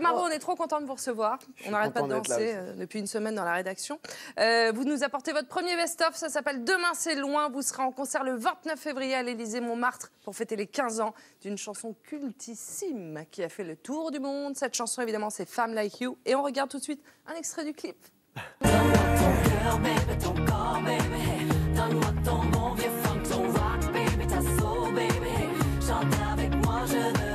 Camaro, oh. on est trop content de vous recevoir. On n'arrête pas de danser euh, depuis une semaine dans la rédaction. Euh, vous nous apportez votre premier best-of, ça s'appelle Demain c'est loin. Vous serez en concert le 29 février à l'Élysée Montmartre pour fêter les 15 ans d'une chanson cultissime qui a fait le tour du monde. Cette chanson, évidemment, c'est Femme Like You. Et on regarde tout de suite un extrait du clip. Donne-moi ton bon vieux ton rock, bébé, ta soul, bébé Chante avec moi, je veux.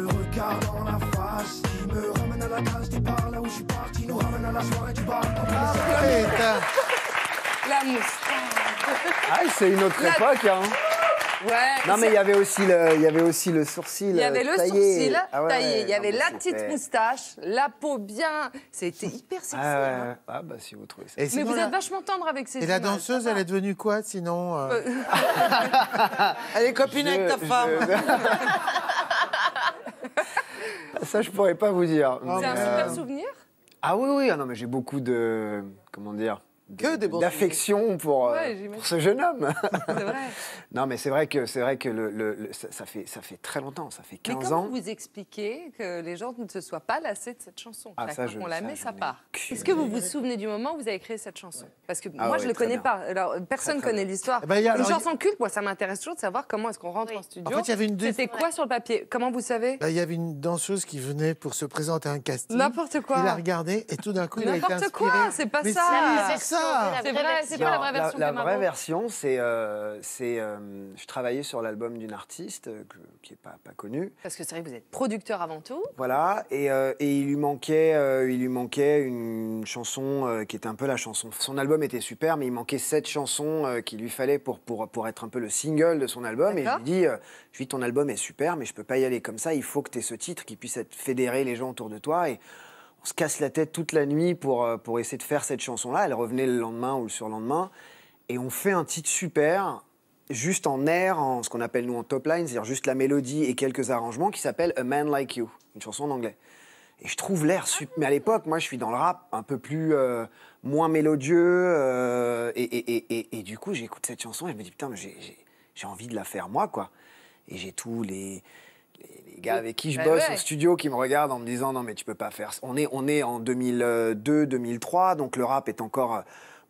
le regard dans la face qui me ramène à la case par là où je suis parti, nous ramène à la soirée du bar. Ah, la moustache. Ah, c'est une autre époque, hein. Ouais, non mais il y avait aussi le, il y avait aussi le sourcil. Il y avait le euh, sourcil ah taillé. Il y avait la petite moustache, la peau bien. C'était hyper sexy. Ah, ouais. hein. ah, bah si vous trouvez ça. Et mais vous êtes vachement tendre avec ces. Et la danseuse, elle est devenue quoi sinon euh Elle est copine je, avec ta femme. ça, je pourrais pas vous dire. C'est un super euh, souvenir Ah oui, oui, ah non, mais j'ai beaucoup de. Comment dire d'affection pour, euh, pour, ce jeune homme. Vrai. non, mais c'est vrai que, c'est vrai que le, ça, fait, ça fait très longtemps, ça fait 15 mais comment vous expliquez que les gens ne se soient pas lassés de cette chanson ah, Quand on la met, ça part. Est-ce que vous vous souvenez du moment où vous avez créé cette chanson Parce que ah moi, je ne le connais pas. Alors, personne ne connaît l'histoire. une chanson culte, moi, ça m'intéresse toujours de savoir comment est-ce qu'on rentre en studio. En y une C'était quoi sur le papier Comment vous savez bah, Il y avait une danseuse qui venait pour se présenter à un casting. N'importe quoi. Il a regardé et tout d'un coup, il a été N'importe quoi, c'est pas ça c'est la vraie version La, la vraie version, c'est. Euh, euh, je travaillais sur l'album d'une artiste euh, qui n'est pas, pas connue. Parce que c'est vrai que vous êtes producteur avant tout. Voilà, et, il, lui manquait, il lui manquait une chanson qui était un peu la chanson. Son album était super, mais il manquait cette chanson qu'il lui fallait pour, pour, pour être un peu le single de son album. Et je lui dis, je lui dis, ton album est super, mais je peux pas y aller comme ça, il faut que tu aies ce titre qui puisse être fédérer les gens autour de toi. Et on se casse la tête toute la nuit pour, euh, pour essayer de faire cette chanson-là. Elle revenait le lendemain ou le surlendemain. Et on fait un titre super, juste en air, en ce qu'on appelle nous en top line, c'est-à-dire juste la mélodie et quelques arrangements, qui s'appelle A Man Like You, une chanson en anglais. Et je trouve l'air ah. super. Mais à l'époque, moi, je suis dans le rap un peu plus. Euh, moins mélodieux. Euh, et, et, et, et, du coup, j'écoute cette chanson et je me dis, putain, j'ai envie de la faire moi, quoi. Et j'ai tous les, les les gars avec qui je bah bosse au studio qui me regardent en me disant non mais tu peux pas faire ça. On est, on est en 2002, 2003, donc le rap est encore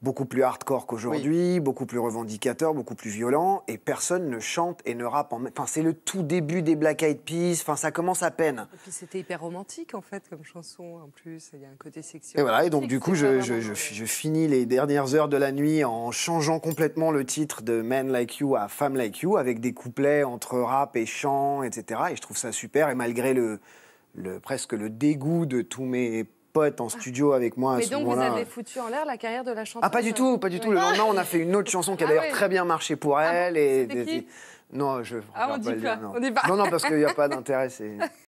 beaucoup plus hardcore qu'aujourd'hui, beaucoup plus revendicateur, beaucoup plus violent, et personne ne chante et ne rappe. En... Enfin, c'est le tout début des Black Eyed Peas, enfin, ça commence à peine. Et puis c'était hyper romantique, en fait, comme chanson, en plus, il y a un côté sexuel. Et voilà, et donc du coup, je, je, je, finis les dernières heures de la nuit en changeant complètement le titre de Men Like You à Femme Like You, avec des couplets entre rap et chant, etc. Et je trouve ça super, et malgré le, le presque le dégoût de tous mes être en studio avec moi à Mais ce donc vous avez foutu en l'air la carrière de la chanteuse Ah, pas du euh, tout, pas du tout. Le lendemain, on a fait une autre chanson qui a ah d'ailleurs très bien marché pour ah elle. et non, je. Ah, on dit pas, non. on dit pas. Non, non, parce qu'il n'y a pas d'intérêt. c'est-